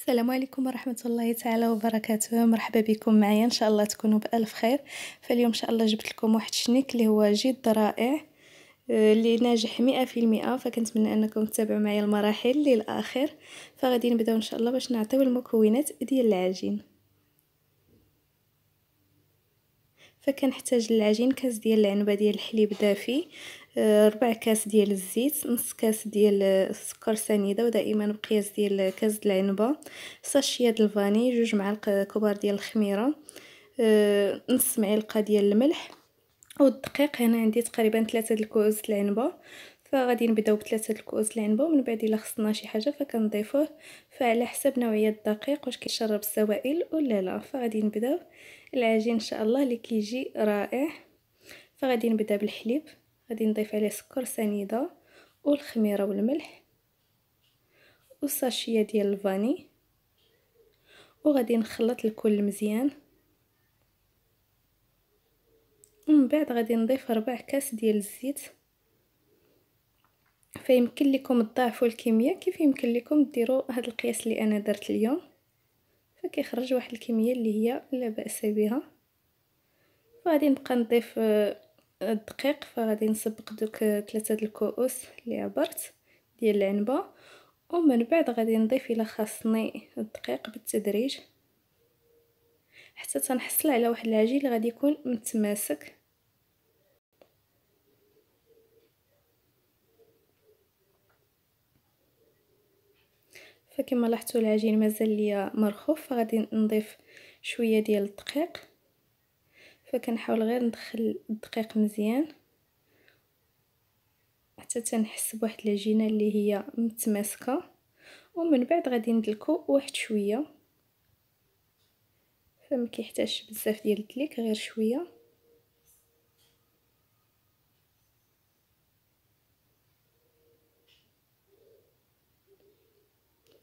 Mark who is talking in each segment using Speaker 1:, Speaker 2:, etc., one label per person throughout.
Speaker 1: السلام عليكم ورحمة الله تعالى وبركاته مرحبا بكم معايا ان شاء الله تكونوا بألف خير فاليوم ان شاء الله جبت لكم واحد شنيك اللي هو جد رائع آه، اللي ناجح مئة في المئة فكنتمنى انكم تتابعوا معايا المراحل للاخر فغادي نبداو ان شاء الله باش نعطيو المكونات ديال العجين فكنحتاج للعجين كاس ديال العنبه ديال الحليب دافي آه، ربع كاس ديال الزيت نص كاس ديال السكر سنيده ودائما بقياس ديال كاس ديال العنبه ساشيه ديال الفاني جوج معالق كبار ديال الخميره آه، نص معلقه ديال الملح والدقيق هنا عندي تقريبا ثلاثة الكؤوس العنبه فغادي نبداو بثلاثه الكؤوس العنبه ومن بعد الا خصنا شي حاجه فكنضيفوه فعلى حسب نوعيه الدقيق واش كيشرب السوائل ولا لا فغادي نبداو العجين ان شاء الله اللي كيجي رائع فغادي نبدا بالحليب غادي نضيف عليه سكر سنيده والخميره والملح وساشيه ديال الفاني وغادي نخلط الكل مزيان ومن بعد غادي نضيف ربع كاس ديال الزيت فيمكن لكم تضاعفوا الكميه كيف يمكن لكم ديروا هذا القياس اللي انا درت اليوم فكيخرج واحد الكميه اللي هي لا باس بها وغادي نبقى نضيف آه، الدقيق فغادي نسبق دوك ثلاثه آه، الكؤوس اللي عبرت ديال العنبه ومن بعد غادي نضيف الى خاصني الدقيق بالتدريج حتى تنحصل على واحد العجين غادي يكون متماسك فكما لاحظتوا العجين مازال ليا مرخوف فغادي نضيف شويه ديال الدقيق فكنحاول غير ندخل الدقيق مزيان حتى تنحس بواحد العجينه اللي هي متماسكه ومن بعد غادي ندلكو واحد شويه فما كيحتاجش بزاف ديال الدليك غير شويه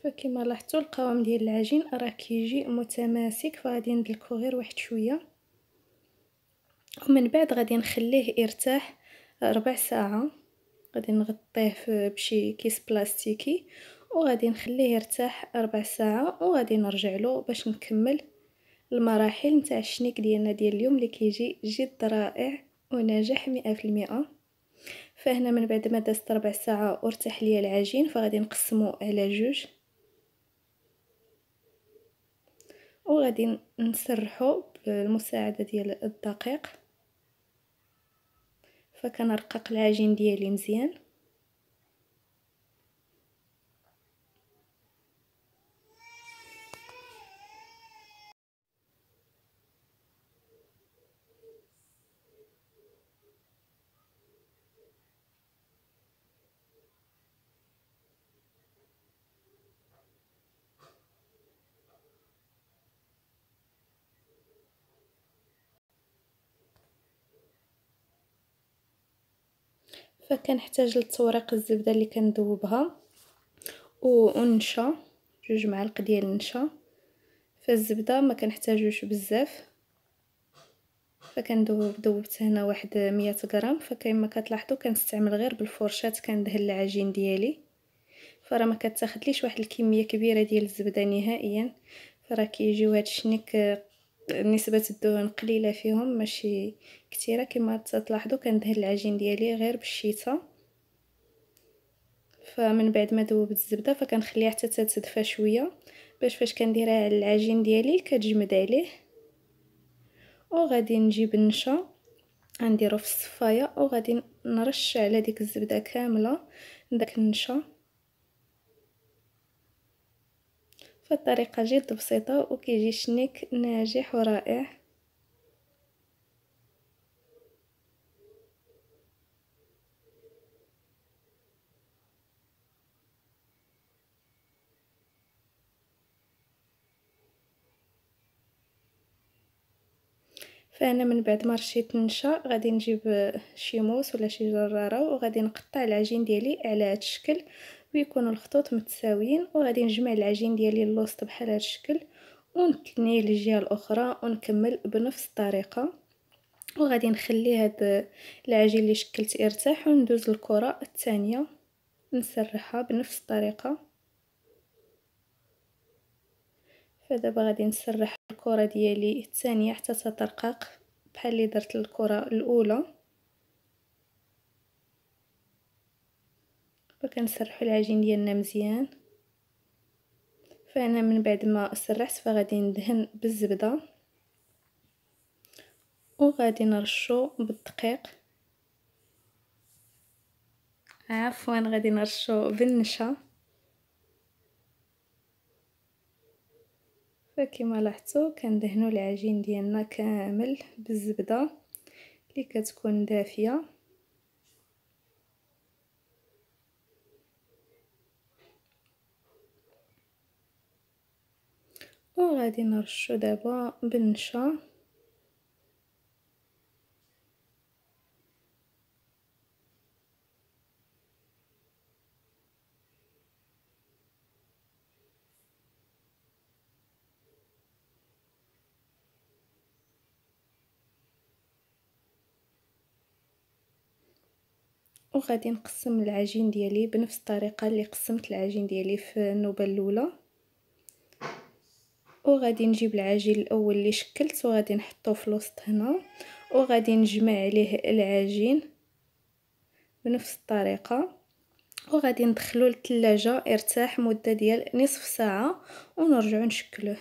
Speaker 1: فكما لاحظتوا القوام ديال العجين راه كيجي متماسك فغادي ندلكو غير واحد شويه ومن بعد غادي نخليه يرتاح ربع ساعه غادي نغطيه بشي كيس بلاستيكي وغادي نخليه يرتاح ربع ساعه وغادي نرجع له باش نكمل المراحل نتاع الشنيك ديالنا ديال اليوم اللي كيجي جد رائع وناجح مئة في المئة فهنا من بعد ما دازت ربع ساعه وارتاح ليا العجين فغادي نقسمه على جوج وغادي نسرحو بالمساعده ديال الدقيق فكنرقق العجين ديالي مزيان فكنحتاج لتوريق الزبده اللي كندوبها والنشا جوج معالق ديال النشا فالزبده ما كنحتاجوش بزاف فكندوب دوبت هنا واحد 100 غرام فكما كتلاحظوا كنستعمل غير بالفرشات كندهن العجين ديالي فراه ما كتاخذليش واحد الكميه كبيره ديال الزبده نهائيا فراه كيجيو هاد الشنيك نسبة الدهون قليلة فيهم ماشي كتيرة كما تلاحظوا كندهن العجين ديالي غير بالشيتا فمن بعد ما ذوبت الزبده فكنخليها حتى تتدفى شويه باش فاش كنديرها على العجين ديالي كتجمد عليه وغادي نجيب النشا غنديرو في الصفايه وغادي نرش على ديك الزبده كامله داك النشا فالطريقة جد بسيطة وكيجي شنيك ناجح ورائع فانا من بعد ما رشيت النشا غادي نجيب شي موس ولا شي جراره وغادي نقطع العجين ديالي على هذا الشكل ويكونوا الخطوط متساويين وغادي نجمع العجين ديالي اللوست بحال هذا الشكل ونتني للجهه الاخرى ونكمل بنفس الطريقه وغادي نخلي هاد العجين اللي شكلت يرتاح وندوز الكره الثانيه نسرحها بنفس الطريقه فدابا غادي نسرح الكره ديالي الثانيه حتى تترقق بحال اللي درت الكره الاولى وكنسرحو العجين ديالنا مزيان فانا من بعد ما سرحت فغادي ندهن بالزبده وغادي نرشو بالدقيق عفوا غادي نرشو بالنشا فكما لاحظتوا كندهنوا العجين ديالنا كامل بالزبده اللي كتكون دافيه وغادي نرشو دابا بالنشا وغادي نقسم العجين ديالي بنفس الطريقه اللي قسمت العجين ديالي في النوبه الاولى وغادي نجيب العجين الاول اللي شكلت وغادي نحطه في الوسط هنا وغادي نجمع عليه العجين بنفس الطريقه وغادي ندخلو للثلاجه يرتاح مده ديال نصف ساعه ونرجعو نشكلوه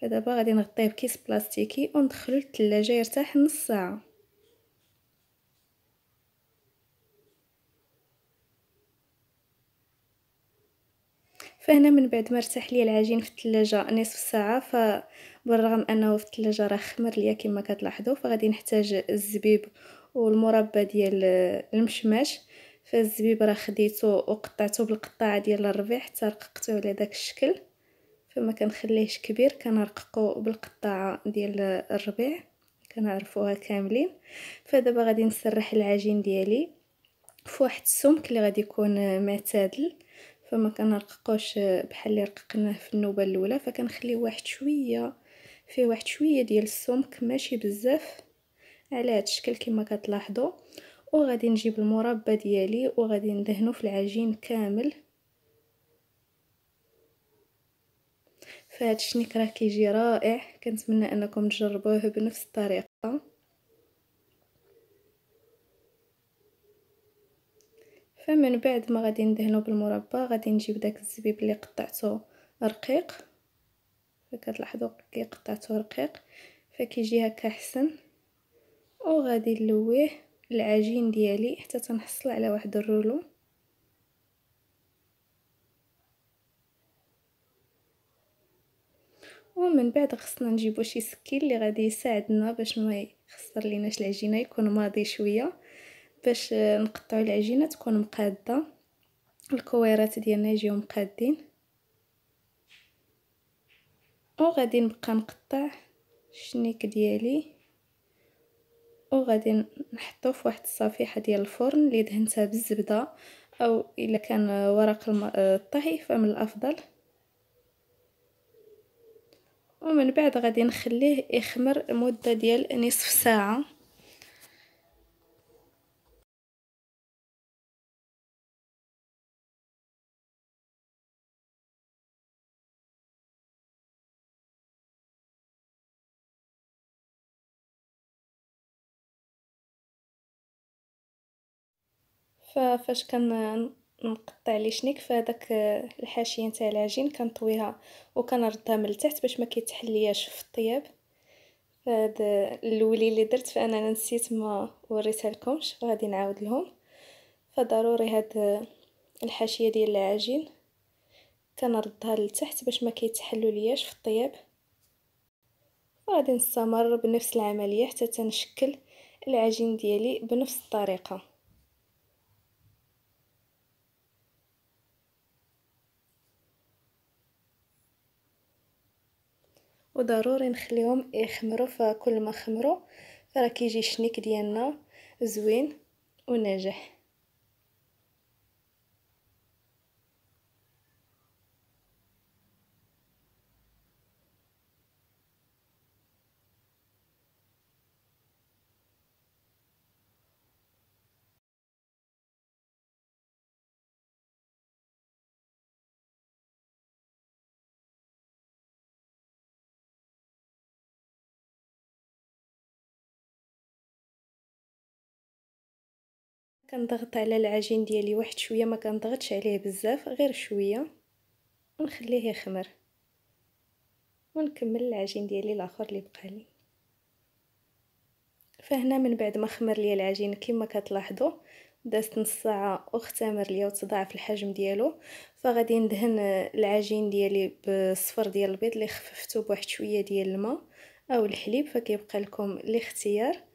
Speaker 1: فدابا غادي نغطيه بكيس بلاستيكي وندخلو للثلاجه يرتاح نص ساعه فهنا من بعد ما ارتاح ليا العجين في الثلاجه نصف ساعه فبالرغم انه في الثلاجه راه خمر ليا كما كتلاحظوا فغادي نحتاج الزبيب والمربى ديال المشماش فالزبيب راه خديته وقطعته بالقطاعه ديال الربيع حتى رققته على داك الشكل فما كنخليهش كبير كنرققو بالقطاعه ديال الربيع كنعرفوها كاملين فدابا غادي نسرح العجين ديالي فواحد السمك اللي غادي يكون معتدل فما كنرققوش بحال اللي رققناه في النوبه الاولى فكنخليه واحد شويه فيه واحد شويه ديال السمك ماشي بزاف على هذا الشكل كما كتلاحظوا وغادي نجيب المربى ديالي وغادي ندهنو في العجين كامل فهاد الشنيك راه كيجي رائع كنتمنى انكم تجربوه بنفس الطريقه فمن بعد ما غادي ندهنو بالمربى غادي نجيب داك الزبيب اللي قطعته رقيق فكتلاحظوا كي قطعته رقيق فكيجي هكا احسن وغادي نلويه العجين ديالي حتى تنحصل على واحد الرولو ومن بعد خصنا نجيبو شي سكين اللي غادي يساعدنا باش ما يخسر ليناش العجينه يكون ماضي شويه باش نقطعو العجينه تكون مقاده الكويرات ديالنا يجيو مقادين وغادي نبقى نقطع الشنيك ديالي وغادي نحطو في واحد الصفيحه ديال الفرن اللي دهنتها بالزبده او الا كان ورق الطهي فمن الافضل ومن بعد غادي نخليه يخمر مده ديال نصف ساعه ففاش كنقطع لي شنيك فهداك الحاشيه نتاع العجين كنطويها وكنردها من التحت باش ما كيتحلياش في الطياب فهاد الولي اللي درت فانا نسيت ما وريتها لكمش فغادي نعاود لهم فضروري هاد الحاشيه ديال العجين كنردها لتحت باش ما كيتحلوا لياش في الطياب وغادي نستمر بنفس العمليه حتى تنشكل العجين ديالي بنفس الطريقه وضروري نخليهم يخمروا فكل ما خمروا فراه كيجي الشنيك ديالنا زوين وناجح كنضغط على العجين ديالي واحد شويه ما كنضغطش عليه بزاف غير شويه ونخليه يخمر ونكمل العجين ديالي الاخر اللي بقى لي فهنا من بعد ما خمر لي العجين كما كتلاحظوا دازت نص ساعه واختمر لي وتضاعف الحجم ديالو فغادي ندهن العجين ديالي بالصفر ديال البيض اللي خففتو بواحد شويه ديال الماء او الحليب فكيبقى لكم الاختيار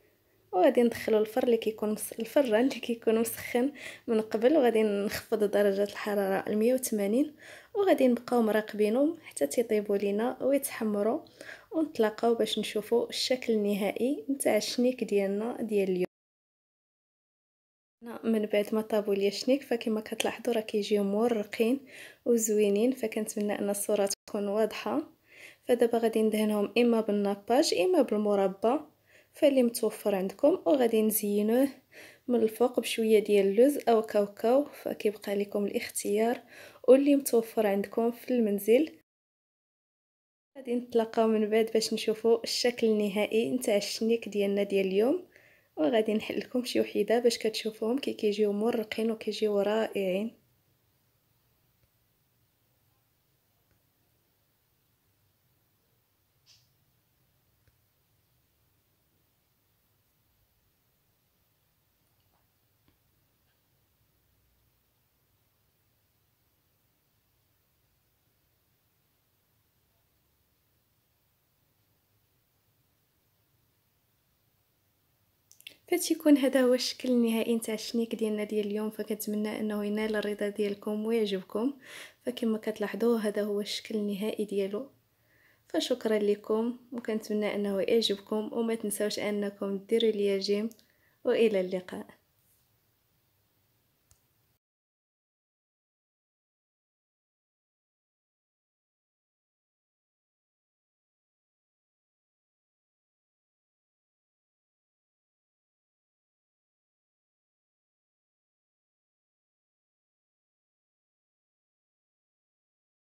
Speaker 1: وغادي ندخلو الفر اللي كيكون مس... الفران اللي كيكون مسخن من قبل وغادي نخفض درجه الحراره ل 180 وغادي نبقاو مراقبينهم حتى تيطيبوا لينا ويتحمروا ونتلاقاو باش نشوفوا الشكل النهائي نتاع الشنيك ديالنا ديال اليوم من بعد ما طابوا لي الشنيك فكما كتلاحظوا راه كيجيو مورقين وزوينين فكنتمنى ان الصوره تكون واضحه فدابا غادي ندهنهم اما بالناباج اما بالمربى فاللي متوفر عندكم وغادي نزينوه من الفوق بشويه ديال اللوز او كاوكاو فكيبقى لكم الاختيار واللي متوفر عندكم في المنزل غادي نتلاقاو من بعد باش نشوفوا الشكل النهائي نتاع الشنيك ديالنا ديال اليوم وغادي نحل لكم شي وحده باش كتشوفوهم كي كيجيو مرقين وكيجيو رائعين فتيكون هذا هو الشكل النهائي نتاع الشنيك ديالنا ديال اليوم فكنتمنى انه ينال الرضا ديالكم ويعجبكم فكما كتلاحظوا هذا هو الشكل النهائي ديالو فشكرا لكم وكنتمنى انه يعجبكم وما تنساوش انكم ديروا لي جيم والى اللقاء